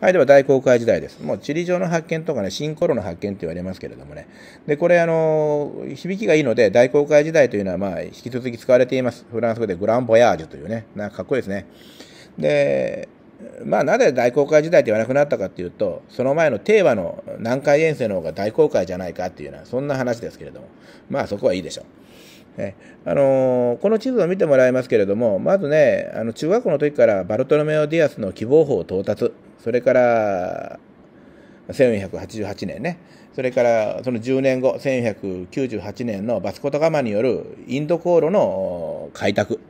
はい、では大航海時代です。もう地理上の発見とかね、新頃の発見って言われますけれどもね。で、これ、あの、響きがいいので、大航海時代というのは、まあ、引き続き使われています。フランス語でグランボヤージュというね、なんかかっこいいですね。で、まあ、なぜ大航海時代と言わなくなったかっていうと、その前の帝和の南海遠征の方が大航海じゃないかっていうような、そんな話ですけれども、まあ、そこはいいでしょう。えあのー、この地図を見てもらいますけれども、まずね、あの中学校の時からバルトロメオ・ディアスの希望法到達それから1488年ね、それからその10年後、1498年のバスコトガマによるインド航路の開拓、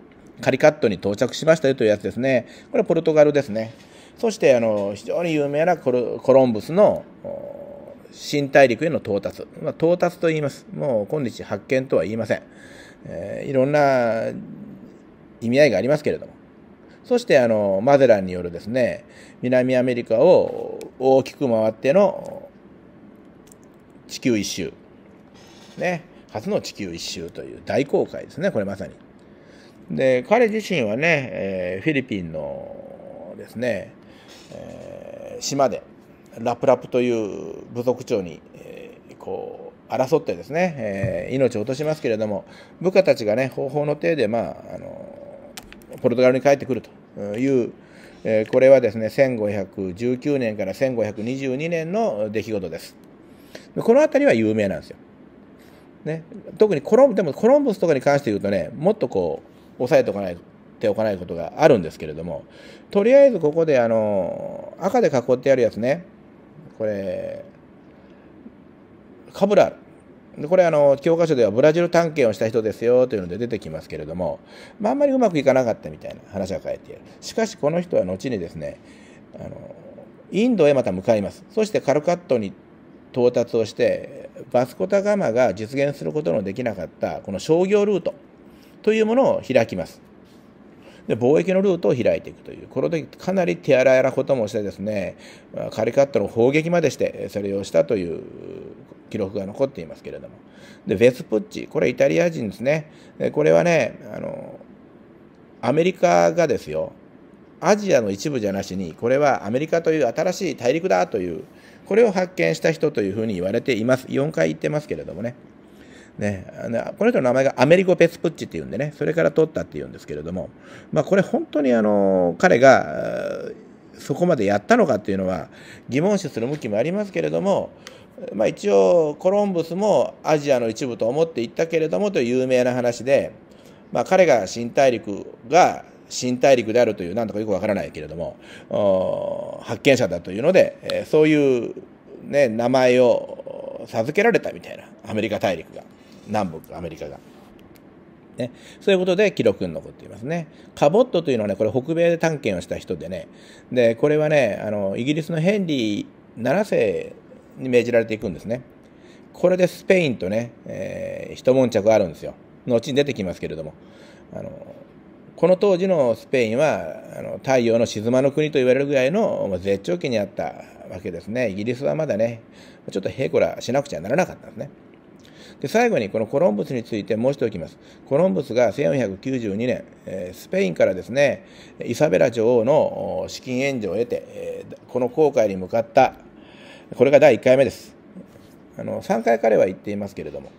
カリカットに到着しましたよというやつですね、これはポルトガルですね、そしてあの非常に有名なコロンブスの新大陸への到達、まあ、到達と言います、もう今日発見とは言いません、えー、いろんな意味合いがありますけれども。そしてあのマゼランによるですね、南アメリカを大きく回っての地球一周。ね。初の地球一周という大航海ですね、これまさに。で、彼自身はね、えー、フィリピンのですね、えー、島でラプラプという部族長に、えー、こう争ってですね、えー、命を落としますけれども部下たちがね方法の手でまああのポルトガルに帰ってくるという、えこれはですね、1519年から1522年の出来事です。この辺りは有名なんですよ。ね、特にコロンでもコロンブスとかに関して言うとねもっとこう抑えておかないておかないことがあるんですけれどもとりあえずここであの赤で囲ってあるやつねこれカブラルでこれあの教科書ではブラジル探検をした人ですよというので出てきますけれども、まあ、んまりうまくいかなかったみたいな話が書いているしかしこの人は後にですねあのインドへまた向かいますそしてカルカットに到達をしてバスコタガマが実現することのできなかったこの商業ルートというものを開きますで貿易のルートを開いていくというこれでかなり手荒やなこともしてですねカリカットの砲撃までしてそれをしたという記録が残っていますけれどもでベスプッチこれイタリア人ですねこれはねあのアメリカがですよアジアの一部じゃなしにこれはアメリカという新しい大陸だというこれを発見した人というふうに言われています4回言ってますけれどもね。ね、この人の名前がアメリコ・ペスプッチっていうんでね、それから取ったっていうんですけれども、まあ、これ本当にあの彼がそこまでやったのかっていうのは疑問視する向きもありますけれども、まあ、一応コロンブスもアジアの一部と思っていったけれどもという有名な話で、まあ、彼が新大陸が新大陸であるという何とかよくわからないけれども発見者だというので、えそういう、ね、名前を授けられたみたいなアメリカ大陸が。南北アメリカが。ね、そういうことで記録に残っていますね。カボットというのはね、これ北米で探検をした人でね、で、これはね、あの、イギリスのヘンリー7世に命じられていくんですね。これでスペインとね、えー、一悶着あるんですよ。後に出てきますけれども。あのこの当時のスペインはあの太陽の沈まぬ国と言われるぐらいの絶頂期にあったわけですね。イギリスはまだね、ちょっと平こらしなくちゃならなかったんですね。で、最後にこのコロンブスについて申しておきます。コロンブスが1492年、えスペインからですね、イサベラ女王の資金援助を得て、えこの航海に向かった、これが第1回目です。あの3回彼は言っていますけれども。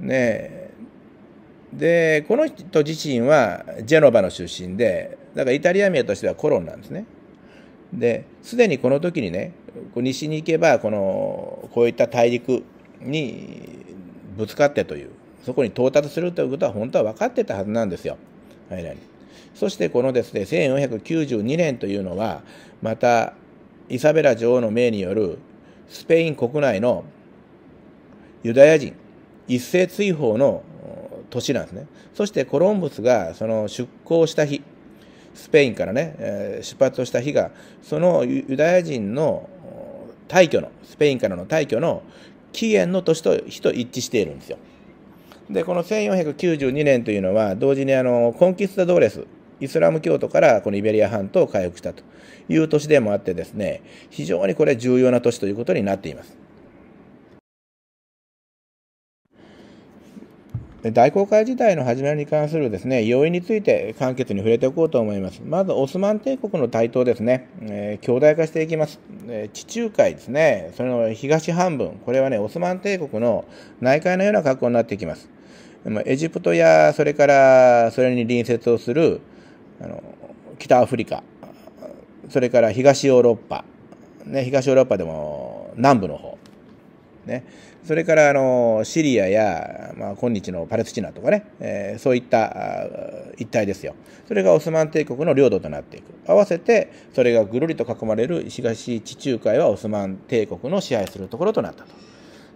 ねで、この人自身はジェノバの出身で、だからイタリア名としてはコロンなんですね。で、すでにこの時にね、西に行けば、この、こういった大陸、にぶつかってというそこに到達するということは本当は分かってたはずなんですよ。はいはい、そしてこのですね1492年というのはまたイサベラ女王の命によるスペイン国内のユダヤ人一斉追放の年なんですね。そしてコロンブスがその出航した日、スペインからね、出発をした日が、そのユダヤ人の退去の、スペインからの退去の紀元の年と日と一致しているんですよ。で、この1492年というのは、同時にあの、コンキスタドーレス、イスラム教徒からこのイベリア半島を回復したという年でもあってですね、非常にこれ重要な年ということになっています。大航海時代の始まりに関するですね、要因について簡潔に触れておこうと思います。まず、オスマン帝国の台頭ですね、えー、強大化していきます。えー、地中海ですね、その東半分、これはね、オスマン帝国の内海のような格好になっていきます。まエジプトや、それから、それに隣接をする、あの、北アフリカ、それから東ヨーロッパ、ね、東ヨーロッパでも南部の方、ね、それからあのシリアや、まあ、今日のパレスチナとかね、えー、そういった一帯ですよ。それがオスマン帝国の領土となっていく。合わせて、それがぐるりと囲まれる東地中海はオスマン帝国の支配するところとなったと。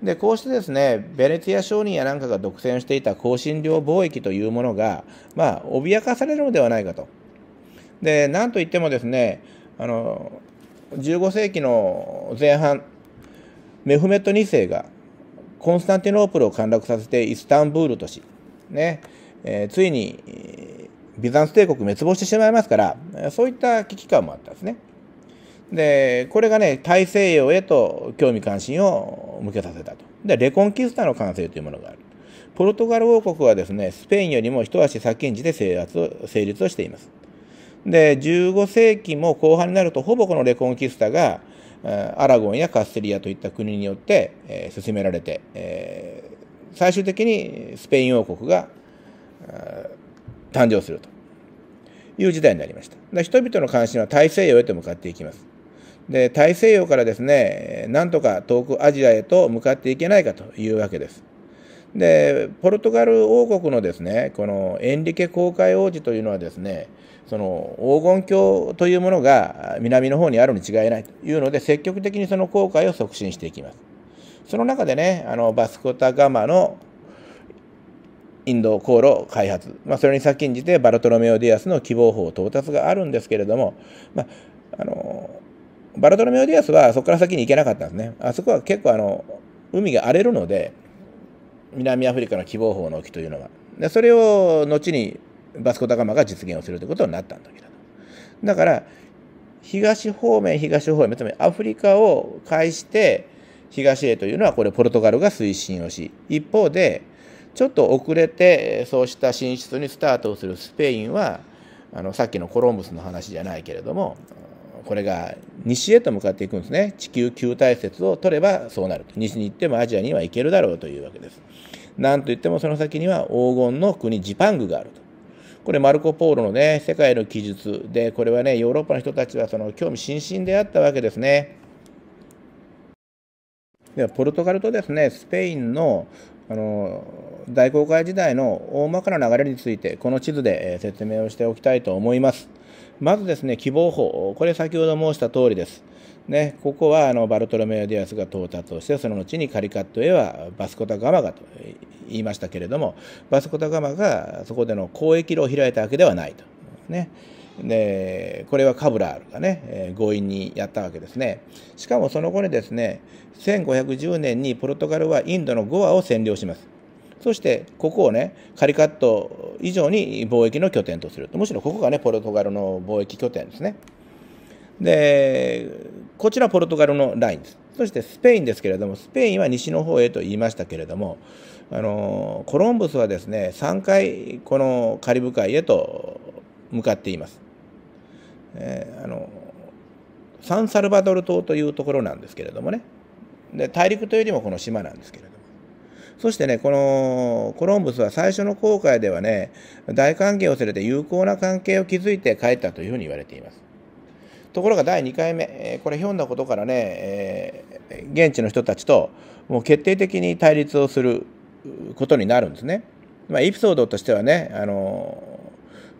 で、こうしてですね、ベネツィア商人やなんかが独占していた香辛料貿易というものが、まあ、脅かされるのではないかと。で、なんといってもですね、あの、15世紀の前半、メフメット2世がコンスタンティノープルを陥落させてイスタンブールとし、ね、えー、ついにビザンツ帝国滅亡してしまいますから、そういった危機感もあったんですね。で、これがね、大西洋へと興味関心を向けさせたと。で、レコンキスタの完成というものがある。ポルトガル王国はですね、スペインよりも一足先んじて制圧を、成立をしています。で、15世紀も後半になると、ほぼこのレコンキスタがアラゴンやカステリアといった国によって、えー、進められて、えー、最終的にスペイン王国が誕生するという時代になりました。で人々の関心は大西洋へと向かっていきます。で大西洋からですねなんとか遠くアジアへと向かっていけないかというわけです。でポルトガル王国のですねこのエンリケ航海王子というのはですねその黄金鏡というものが南の方にあるに違いないというので積極的にその航海を促進していきます。その中でねあのバスコタガマのインド航路開発、まあ、それに先んじてバルトロメオ・ディアスの希望法到達があるんですけれども、まあ、あのバルトロメオ・ディアスはそこから先に行けなかったんですね。あそこは結構あの海が荒れるので南アフリカの希望法の沖というのは。でそれを後にバスコ・ダ・ガマが実現をするということになったんだけどだから東方面東方面つまりアフリカを介して東へというのはこれポルトガルが推進をし一方でちょっと遅れてそうした進出にスタートをするスペインはあのさっきのコロンブスの話じゃないけれどもこれが西へと向かっていくんですね地球球体説を取ればそうなると西に行ってもアジアには行けるだろうというわけです。なんといってもその先には黄金の国ジパングがあるこれマルコ・ポーロのね、世界の記述で、これはね、ヨーロッパの人たちはその興味津々であったわけですね。では、ポルトガルとですね、スペインのあの大航海時代の大まかな流れについて、この地図で説明をしておきたいと思います。まずですね、希望法、これ先ほど申した通りです。ね、ここはあのバルトロメオ・ディアスが到達をして、その後にカリカットへはバスコタ・ガマがと言いましたけれども、バスコタ・ガマがそこでの交易路を開いたわけではないと。ね、でこれはカブラールがね、強引にやったわけですね。しかもその後にですね、1510年にポルトガルはインドのゴアを占領します。そしてここをねカリカット以上に貿易の拠点とするむしろここがねポルトガルの貿易拠点ですねでこちらポルトガルのラインですそしてスペインですけれどもスペインは西の方へと言いましたけれどもあのコロンブスはですね3回このカリブ海へと向かっています、えー、あのサンサルバドル島というところなんですけれどもねで大陸というよりもこの島なんですけれどもそしてね、このコロンブスは最初の航海ではね、大歓迎を連れて友好な関係を築いて帰ったというふうに言われています。ところが第2回目、これひょんなことからね、えー、現地の人たちともう決定的に対立をすることになるんですね。まあ、エピソードとしてはね、あの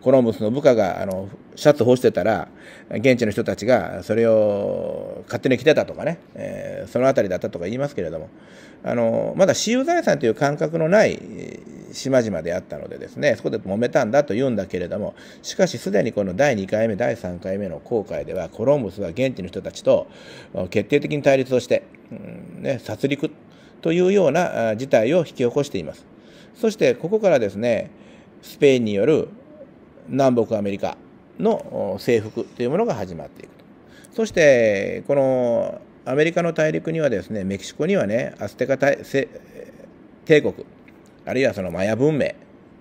コロンブスの部下があのシャツ干してたら現地の人たちがそれを勝手に着てたとかね、えー、その辺りだったとか言いますけれどもあのまだ私有財産という感覚のない島々であったのでですね、そこで揉めたんだと言うんだけれども、しかしすでにこの第2回目、第3回目の航海では、コロンブスは現地の人たちと決定的に対立をして、うんね、殺戮というような事態を引き起こしています。そしてここからですね、スペインによる南北アメリカの征服というものが始まっていくそして、このアメリカの大陸にはですねメキシコにはねアステカ帝国あるいはそのマヤ文明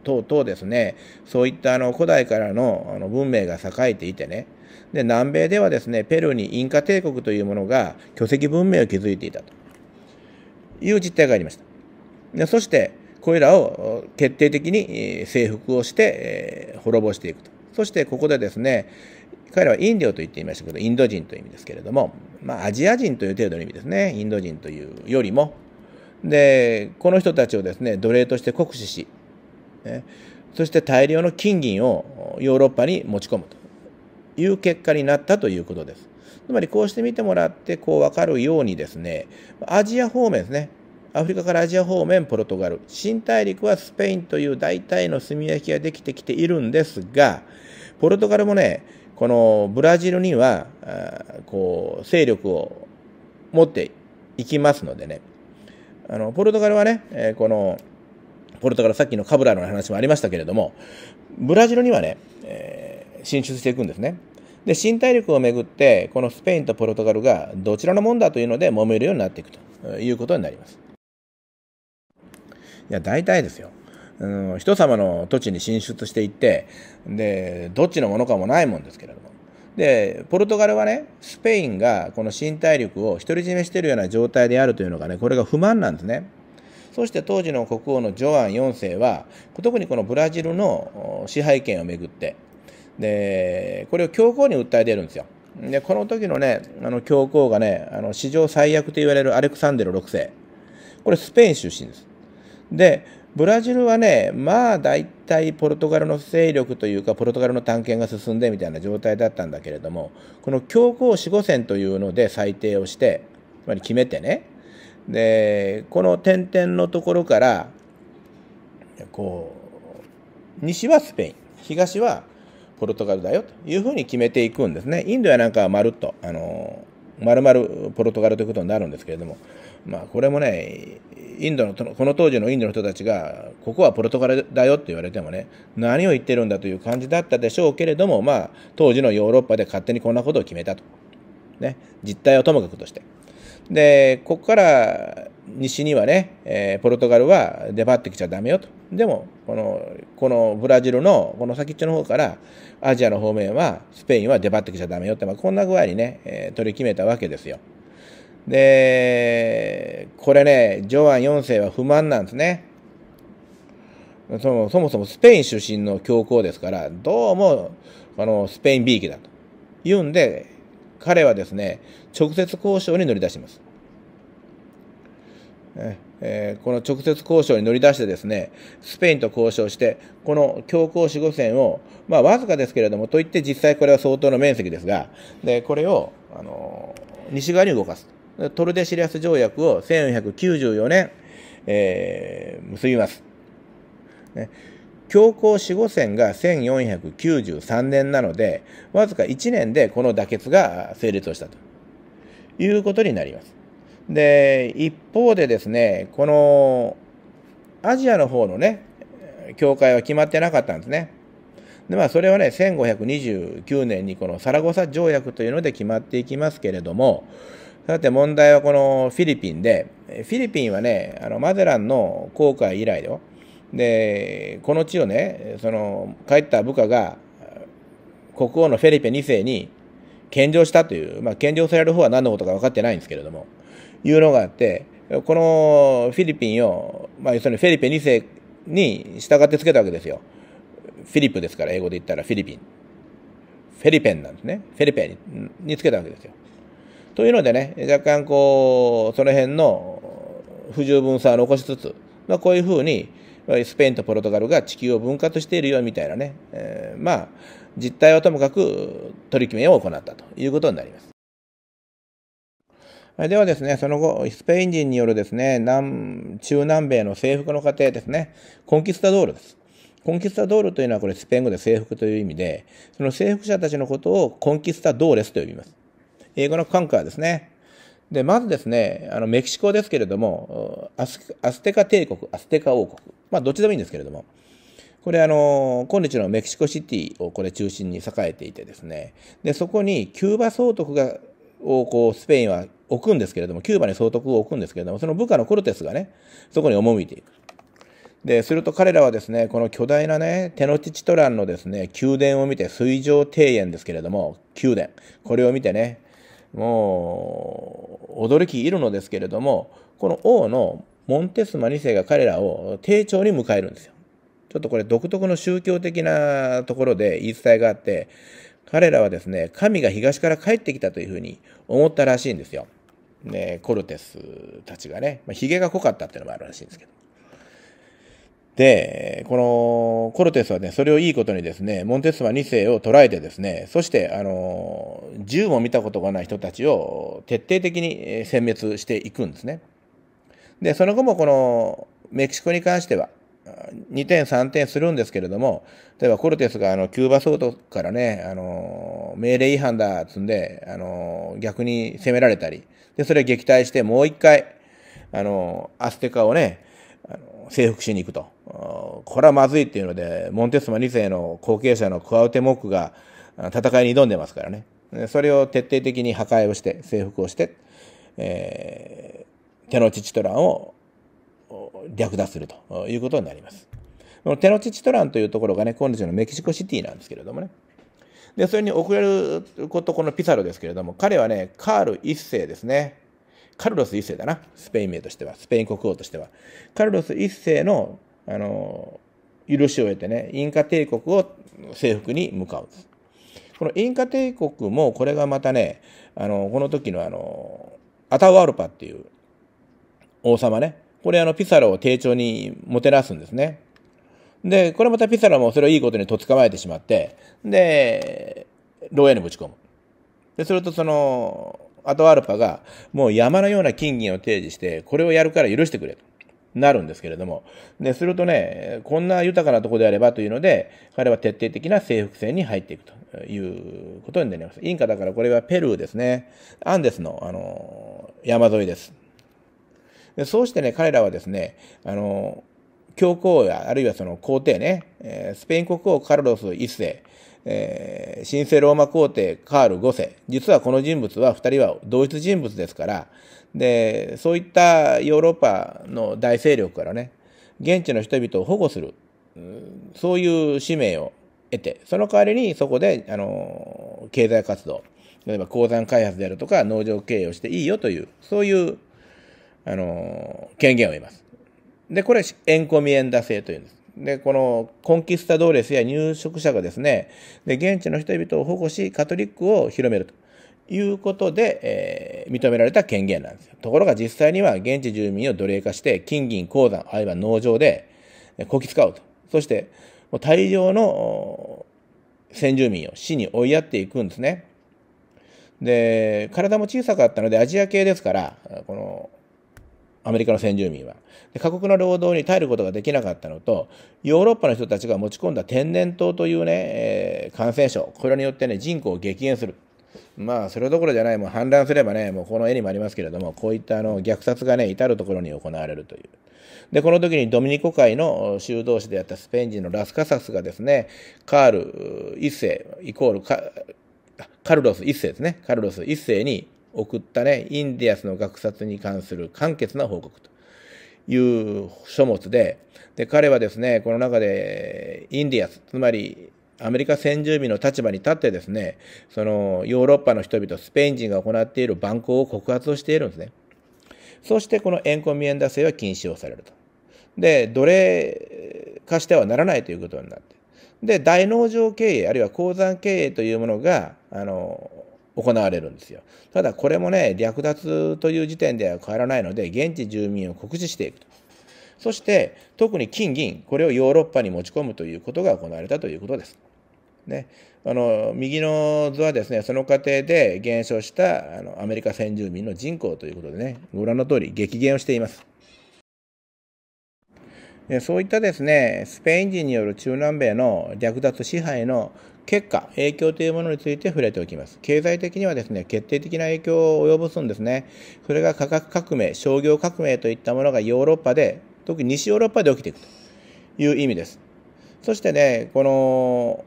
等々ですねそういったあの古代からのあの文明が栄えていてねで南米ではですねペルーにインカ帝国というものが巨石文明を築いていたという実態がありましたでそしてこれらを決定的に征服をして滅ぼしていくとそしてここでですね彼らはインディオと言っていましたけど、インド人という意味ですけれども、まあ、アジア人という程度の意味ですね、インド人というよりも、で、この人たちをですね、奴隷として酷使し、ね、そして大量の金銀をヨーロッパに持ち込むという結果になったということです。つまりこうして見てもらって、こうわかるようにですね、アジア方面ですね、アフリカからアジア方面、ポルトガル、新大陸はスペインという大体の炭焼きができてきているんですが、ポルトガルもね、このブラジルには、こう、勢力を持っていきますのでね、あの、ポルトガルはね、えこの、ポルトガル、さっきのカブラの話もありましたけれども、ブラジルにはね、え進出していくんですね。で、新大陸をめぐって、このスペインとポルトガルがどちらのもんだというので揉めるようになっていくということになります。いや、大体ですよ。の人様の土地に進出していってでどっちのものかもないもんですけれどもでポルトガルはねスペインがこの新大陸を独り占めしてるような状態であるというのがねこれが不満なんですね。そして当時の国王のジョアン4世は特にこのブラジルの支配権をめぐってでこれを教皇に訴え出るんですよ。でこの時のねあの教皇がねあの史上最悪と言われるアレクサンデル6世これスペイン出身です。でブラジルはね、まあ大体ポルトガルの勢力というか、ポルトガルの探検が進んでみたいな状態だったんだけれども、この強行四五線というので裁定をして、つまり決めてね、で、この点々のところから、こう、西はスペイン、東はポルトガルだよというふうに決めていくんですね。インドやなんかはまるっと、あの、まるまるポルトガルということになるんですけれども、まあ、これもね、インドの、この当時のインドの人たちが、ここはポルトガルだよって言われてもね、何を言ってるんだという感じだったでしょうけれども、まあ、当時のヨーロッパで勝手にこんなことを決めたと。ね、実態はともかくとして。で、ここから西にはね、えー、ポルトガルは出張ってきちゃダメよと。でも、この、このブラジルの、この先っちょの方から、アジアの方面は、スペインは出張ってきちゃダメよって、まあ、こんな具合にね、えー、取り決めたわけですよ。で、これね、ジョアン4世は不満なんですね。そもそもそもスペイン出身の教皇ですから、どうも、あの、スペイン B 期だと。言うんで、彼はですね、直接交渉に乗り出します。えー、この直接交渉に乗り出してですね、スペインと交渉して、この強行守護戦を、まあ、わずかですけれども、といって実際これは相当の面積ですが、で、これを、あのー、西側に動かす。トルデシリアス条約を1494年、えー、結びます。ね教皇死後戦が1493年なので、わずか1年でこの妥結が成立をしたということになります。で、一方でですね、このアジアの方のね、教会は決まってなかったんですね。で、まあ、それはね、1529年にこのサラゴサ条約というので決まっていきますけれども、さて問題はこのフィリピンで、フィリピンはね、あのマゼランの航海以来よ。で、この地をね、その帰った部下が国王のフェリペ2世に献上したという、まあ、献上される方は何のことか分かってないんですけれども、いうのがあって、このフィリピンを、まあ、要するにフェリペ2世に従ってつけたわけですよ。フィリップですから、英語で言ったらフィリピン。フェリペンなんですね。フェリペンにつけたわけですよ。というのでね、若干こう、その辺の不十分さを残しつつ、まあ、こういうふうに、スペインとポルトガルが地球を分割しているよみたいなね、えー、まあ、実態はともかく取り決めを行ったということになります。ではですね、その後、スペイン人によるですね、南、中南米の征服の過程ですね、コンキスタドールです。コンキスタドールというのはこれスペイン語で征服という意味で、その征服者たちのことをコンキスタドーレスと呼びます。英語のカンカーですね。で、まずですね、あの、メキシコですけれども、アスアステカ帝国、アステカ王国、まあ、どっちでもいいんですけれども、これあの、今日のメキシコシティをこれ中心に栄えていてですね、で、そこにキューバ総督が、をこう、スペインは置くんですけれども、キューバに総督を置くんですけれども、その部下のコルテスがね、そこに赴いていく。で、すると彼らはですね、この巨大なね、テノチチトランのですね、宮殿を見て、水上庭園ですけれども、宮殿、これを見てね、もう、驚きいるのですけれども、この王のモンテスマ2世が彼らを丁重に迎えるんですよ。ちょっとこれ独特の宗教的なところで言い伝えがあって、彼らはですね、神が東から帰ってきたというふうに思ったらしいんですよ。ね、コルテスたちがね、まあ、ヒゲが濃かったっていうのもあるらしいんですけど。で、このコルテスはね、それをいいことにですね、モンテスマ2世を捉えてですね、そして、あの、銃も見たことがない人たちを徹底的に殲滅していくんですね。で、その後もこのメキシコに関しては、2点3点するんですけれども、例えばコルテスがあのキューバ総督からね、あの、命令違反だっつんで、あの、逆に攻められたり、で、それ撃退してもう一回、あの、アステカをね、あの征服しに行くと。これはまずいっていうので、モンテスマ2世の後継者のクアウテモックが戦いに挑んでますからね。それを徹底的に破壊をして、征服をして、えー、手のチチトランを略奪するということになります。このテノチチトランというところがね、今日のメキシコシティなんですけれどもね。で、それに遅れること、このピサロですけれども、彼はね、カール1世ですね。カルロス1世だな、スペイン名としては、スペイン国王としては。カルロス1世の、あの、許しを得てね、インカ帝国を征服に向かうんです。このインカ帝国も、これがまたね、あの、この時のあの、アタワールパっていう王様ね、これあの、ピサロを丁重にもてなすんですね。で、これまたピサロもそれをいいことにとつかまえてしまって、で、牢屋にぶち込む。で、それとその、アトアルパが、もう山のような金銀を提示して、これをやるから許してくれと。なるんですけれども。で、するとね、こんな豊かなとこであればというので、彼は徹底的な征服戦に入っていくということになります。インカだからこれはペルーですね。アンデスの、あの、山沿いです。でそうしてね、彼らはですね、あの、教皇や、あるいはその皇帝ね、スペイン国王カルロス1世、えー、神聖ローマ皇帝カール5世、実はこの人物は2人は同一人物ですから、で、そういったヨーロッパの大勢力からね、現地の人々を保護する、そういう使命を得て、その代わりにそこで、あの、経済活動、例えば鉱山開発であるとか農場経営をしていいよという、そういう、あの、権限を得ます。で、これ、エンコミエンダ制というんです。で、このコンキスタドーレスや入植者がですね、で、現地の人々を保護し、カトリックを広めるということで、えー、認められた権限なんですよ。ところが実際には現地住民を奴隷化して、金銀鉱山、あるいは農場で、こき使うと。そして、もう大量の先住民を死に追いやっていくんですね。で、体も小さかったので、アジア系ですから、このアメリカの先住民は。で過酷な労働に耐えることができなかったのと、ヨーロッパの人たちが持ち込んだ天然痘というね、えー、感染症、これによってね、人口を激減する。まあ、それどころじゃない、もう氾濫すればね、もうこの絵にもありますけれども、こういったあの虐殺がね、至る所に行われるという。で、この時にドミニコ会の修道士であったスペイン人のラスカサスがですね、カール一世イコールカ、カルロス一世ですね、カルロス一世に送ったね、インディアスの虐殺に関する簡潔な報告という書物で、で彼はですね、この中でインディアス、つまりアメリカ先住民の立場に立ってですね、そのヨーロッパの人々、スペイン人が行っている蛮行を告発をしているんですね。そしてこのエンコミエンダ制は禁止をされると。で、奴隷化してはならないということになって。で、大農場経営、あるいは鉱山経営というものが、あの、行われるんですよ。ただこれもね、略奪という時点では変わらないので、現地住民を酷使していくと。そして特に金銀、これをヨーロッパに持ち込むということが行われたということです。ね、あの右の図はですねその過程で減少したあのアメリカ先住民の人口ということでねご覧の通り激減をしていますそういったですねスペイン人による中南米の略奪支配の結果、影響というものについて触れておきます。経済的にはですね、決定的な影響を及ぼすんですね。それが価格革命、商業革命といったものがヨーロッパで、特に西ヨーロッパで起きていくという意味です。そしてね、この、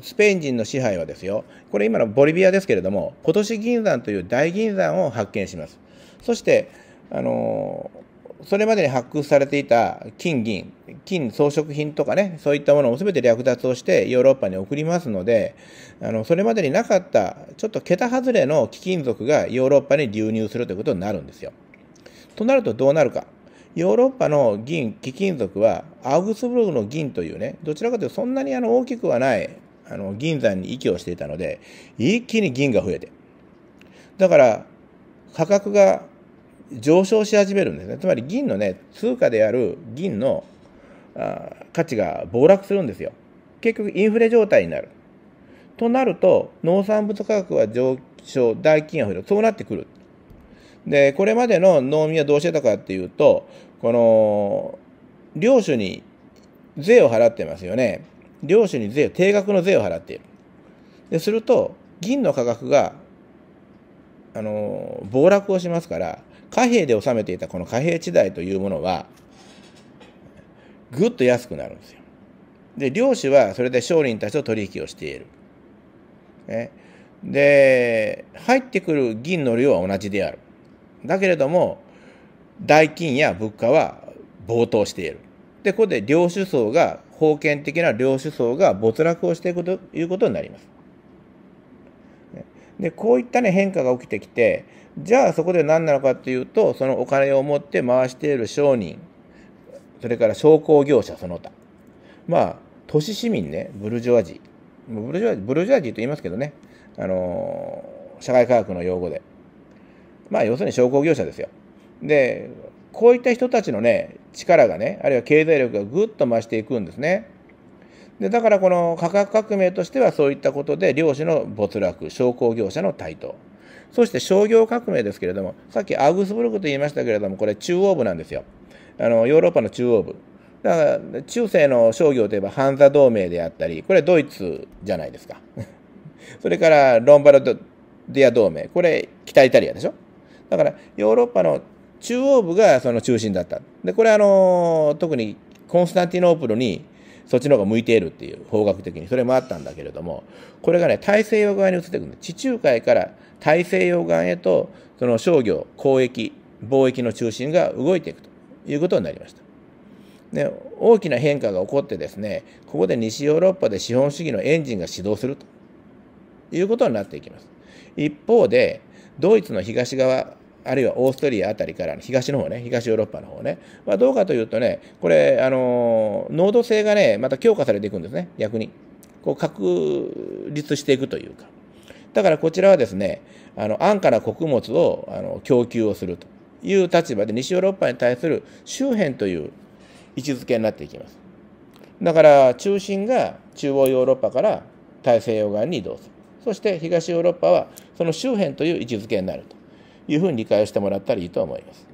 スペイン人の支配はですよ、これ今のボリビアですけれども、ポトシ銀山という大銀山を発見します。そして、あのーそれまでに発掘されていた金銀、金装飾品とかね、そういったものを全て略奪をしてヨーロッパに送りますので、あの、それまでになかった、ちょっと桁外れの貴金属がヨーロッパに流入するということになるんですよ。となるとどうなるか。ヨーロッパの銀、貴金属は、アウグスブルグの銀というね、どちらかというとそんなにあの大きくはない、あの、銀山に息をしていたので、一気に銀が増えて。だから、価格が上昇し始めるんですね。つまり銀のね、通貨である銀のあ価値が暴落するんですよ。結局インフレ状態になる。となると、農産物価格は上昇、代金は増える。そうなってくる。で、これまでの農民はどうしてたかっていうと、この、領主に税を払ってますよね。領主に税を、定額の税を払っている。ですると、銀の価格が、あの、暴落をしますから、貨幣で納めていたこの貨幣地代というものは、ぐっと安くなるんですよ。で、領主はそれで商人たちと取引をしている。ね、で、入ってくる銀の量は同じである。だけれども、代金や物価は暴騰している。で、ここで領主層が、封建的な領主層が没落をしていくということになります。で、こういったね、変化が起きてきて、じゃあそこで何なのかっていうと、そのお金を持って回している商人、それから商工業者その他。まあ、都市市民ね、ブルジョワジー。ブルジョワジー、ブルジョワジーと言いますけどね、あの社会科学の用語で。まあ、要するに商工業者ですよ。で、こういった人たちのね、力がね、あるいは経済力がぐっと増していくんですね。でだからこの価格革命としてはそういったことで漁師の没落商工業者の台頭そして商業革命ですけれども、さっきアウグスブルクと言いましたけれども、これ中央部なんですよ。あの、ヨーロッパの中央部。だから、中世の商業といえば、ハンザ同盟であったり、これドイツじゃないですか。それから、ロンバルド・ディア同盟。これ、北イタリアでしょ。だから、ヨーロッパの中央部がその中心だった。で、これ、あの、特にコンスタンティノープルに、そっちの方が向いているっていう、方角的に。それもあったんだけれども、これがね、大西洋側に移ってくるんで、地中海から大西洋岸へとその商業交易貿易の中心が動いていくということになりました。で大きな変化が起こってですねここで西ヨーロッパで資本主義のエンジンが始動するということになっていきます。一方でドイツの東側あるいはオーストリア辺りから東の方ね、東ヨーロッパの方ね、まあ、どうかというとね、これ、あの濃度性がね、また強化されていくんですね、逆に。こう確立していくというか。だからこちらはですね、あの安価な穀物をあの供給をするという立場で、西ヨーロッパに対する周辺という位置づけになっていきます。だから中心が中央ヨーロッパから大西洋岸に移動する。そして東ヨーロッパはその周辺という位置づけになるというふうに理解をしてもらったらいいと思います。